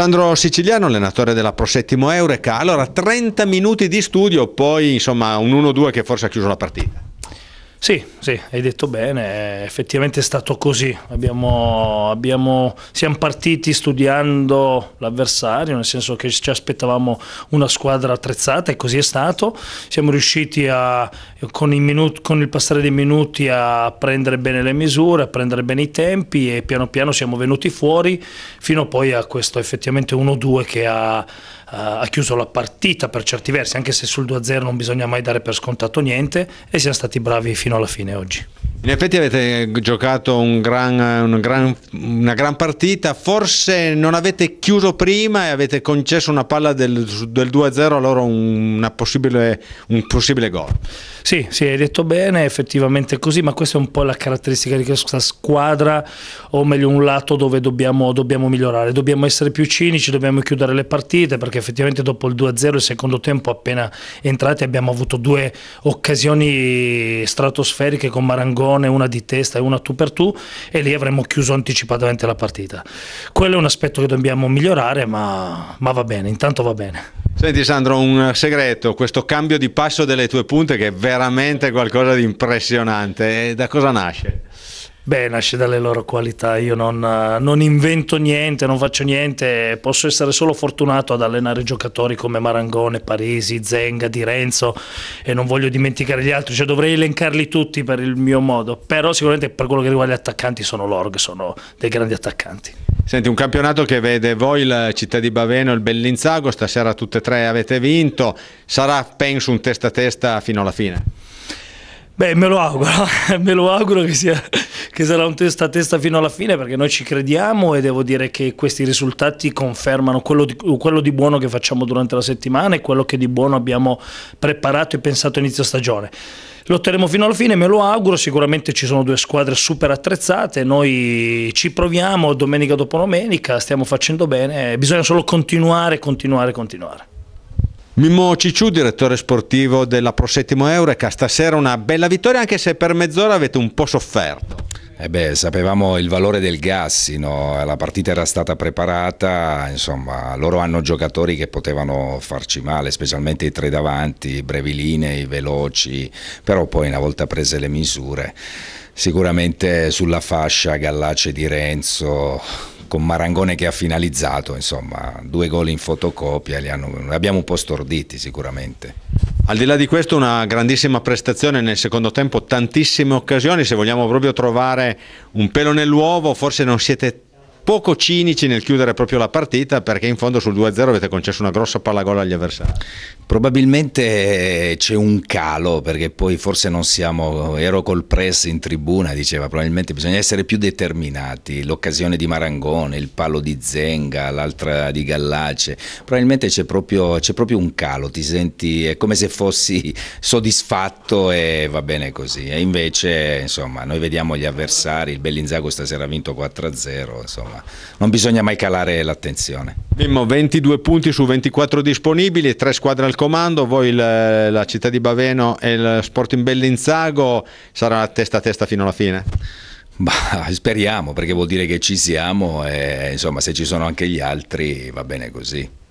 Sandro Siciliano, allenatore della Prosettimo Eureka. Allora, 30 minuti di studio, poi insomma un 1-2 che forse ha chiuso la partita. Sì, sì, hai detto bene, effettivamente è stato così. Abbiamo, abbiamo, siamo partiti studiando l'avversario, nel senso che ci aspettavamo una squadra attrezzata e così è stato. Siamo riusciti a, con, minuti, con, il passare dei minuti a prendere bene le misure, a prendere bene i tempi e piano piano siamo venuti fuori fino poi a questo effettivamente 1-2 che ha eh, ha chiuso la partita per certi versi, anche se sul 2-0 non bisogna mai dare per scontato niente e siamo stati bravi fino alla fine oggi. In effetti avete giocato un gran, un gran, una gran partita, forse non avete chiuso prima e avete concesso una palla del, del 2-0 a loro un possibile gol. Sì, sì, hai detto bene, effettivamente così, ma questa è un po' la caratteristica di questa squadra, o meglio un lato dove dobbiamo, dobbiamo migliorare, dobbiamo essere più cinici, dobbiamo chiudere le partite, perché effettivamente dopo il 2-0 il secondo tempo appena entrati abbiamo avuto due occasioni stratosferiche con Marangoni pallone, una di testa e una tu per tu e lì avremmo chiuso anticipatamente la partita. Quello è un aspetto che dobbiamo migliorare, ma, ma va bene, intanto va bene. Senti Sandro, un segreto, questo cambio di passo delle tue punte che è veramente qualcosa di impressionante, eh, da cosa nasce? Beh, nasce dalle loro qualità, io non, eh, non, invento niente, non faccio niente, posso essere solo fortunato ad allenare giocatori come Marangone, Parisi, Zenga, Di Renzo e non voglio dimenticare gli altri, cioè dovrei elencarli tutti per il mio modo, però sicuramente per quello che riguarda gli attaccanti sono loro che sono dei grandi attaccanti. Senti, un campionato che vede voi la Città di Baveno e il Bellinzago, stasera tutte e tre avete vinto, sarà penso un testa a testa fino alla fine. Beh, me lo auguro, me lo auguro che sia, che sarà un testa a testa fino alla fine perché noi ci crediamo e devo dire che questi risultati confermano quello di, quello di buono che facciamo durante la settimana e quello che di buono abbiamo preparato e pensato inizio stagione lotteremo fino alla fine, me lo auguro, sicuramente ci sono due squadre super attrezzate, noi ci proviamo domenica dopo domenica, stiamo facendo bene, bisogna solo continuare, continuare, continuare. Mimmo Cicciù, direttore sportivo della Prosettimo Eureka, stasera una bella vittoria anche se per mezz'ora avete un po' sofferto. Eh beh, sapevamo il valore del Gassino, la partita era stata preparata, insomma, loro hanno giocatori che potevano farci male, specialmente i tre davanti, i brevilinei, i veloci, però poi una volta prese le misure, sicuramente sulla fascia Gallace di Renzo, con Marangone che ha finalizzato, insomma, due gol in fotocopia, li, hanno, li abbiamo un po' storditi sicuramente. Al di là di questo una grandissima prestazione nel secondo tempo, tantissime occasioni, se vogliamo proprio trovare un pelo nell'uovo, forse non siete poco cinici nel chiudere proprio la partita perché in fondo sul 2-0 avete concesso una grossa palla gol agli avversari. Probabilmente c'è un calo perché poi forse non siamo, ero col press in tribuna, diceva probabilmente bisogna essere più determinati, l'occasione di Marangone, il palo di Zenga, l'altra di Gallace, probabilmente c'è proprio, c'è proprio un calo, ti senti, è come se fossi soddisfatto e va bene così, e invece insomma noi vediamo gli avversari, il Bellinzago stasera ha vinto 4-0, insomma non bisogna mai calare l'attenzione. Mimmo, 22 punti su 24 disponibili, tre squadre al comando, voi il, la città di Baveno e il Sporting Bellinzago sarà testa a testa fino alla fine? Bah, speriamo perché vuol dire che ci siamo e insomma se ci sono anche gli altri va bene così.